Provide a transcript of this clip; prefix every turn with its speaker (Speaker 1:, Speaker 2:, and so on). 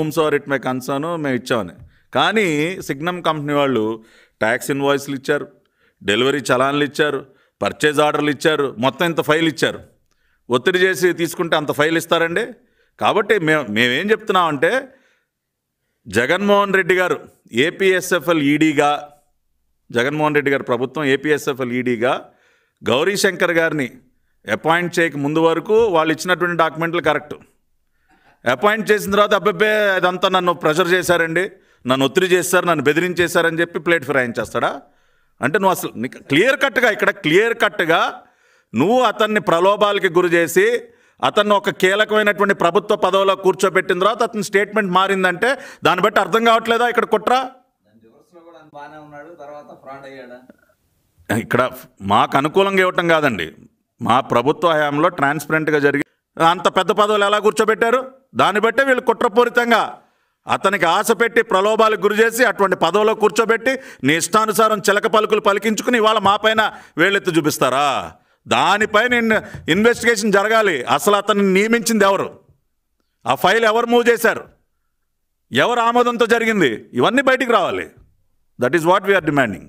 Speaker 1: homes are it my concern మేము ఇచ్చామని కానీ సిగ్నమ్ కంపెనీ వాళ్ళు ట్యాక్స్ ఇన్వాయిస్లు ఇచ్చారు డెలివరీ చలాన్లు ఇచ్చారు పర్చేజ్ ఆర్డర్లు ఇచ్చారు మొత్తం ఇంత ఫైల్ ఇచ్చారు ఒత్తిడి చేసి తీసుకుంటే అంత ఫైల్ ఇస్తారండి కాబట్టి మేము మేమేం చెప్తున్నామంటే జగన్మోహన్ రెడ్డి గారు ఏపీఎస్ఎఫ్ఎల్ ఈడీగా e జగన్మోహన్ రెడ్డి గారు ప్రభుత్వం ఏపీఎస్ఎఫ్ఎల్ ఈడీగా e గౌరీశంకర్ గారిని అపాయింట్ చేయక ముందు వరకు వాళ్ళు ఇచ్చినటువంటి డాక్యుమెంట్లు కరెక్టు అపాయింట్ చేసిన తర్వాత అబ్బాబే అదంతా నన్ను ప్రెషర్ చేశారండి నన్ను ఒత్తిడి చేస్తారు నన్ను బెదిరించేశారని చెప్పి ప్లేట్ ఫిరాయించేస్తాడా అంటే నువ్వు అసలు క్లియర్ కట్గా ఇక్కడ క్లియర్ కట్గా నువ్వు అతన్ని ప్రలోభాలకి గురి చేసి అతన్ని ఒక కీలకమైనటువంటి ప్రభుత్వ పదవిలో కూర్చోబెట్టిన తర్వాత అతని స్టేట్మెంట్ మారిందంటే దాన్ని బట్టి అర్థం కావట్లేదా ఇక్కడ కుట్రా ఇక్కడ మాకు అనుకూలంగా ఇవ్వటం కాదండి మా ప్రభుత్వ హయాంలో ట్రాన్స్పరెంట్గా జరిగి అంత పెద్ద పదవులు ఎలా కూర్చోబెట్టారు దాన్ని బట్టే వీళ్ళు కుట్రపూరితంగా అతనికి ఆశ పెట్టి ప్రలోభాలకు గురి చేసి అటువంటి పదవిలో కూర్చోబెట్టి నీ ఇష్టానుసారం చిలక పలుకులు పలికించుకుని ఇవాళ మాపైన వేళ్ళెత్తి చూపిస్తారా దానిపైన ఇన్వెస్టిగేషన్ జరగాలి అసలు అతన్ని నియమించింది ఎవరు ఆ ఫైల్ ఎవరు మూవ్ చేశారు ఎవరు ఆమోదంతో జరిగింది ఇవన్నీ బయటికి రావాలి that is what we are demanding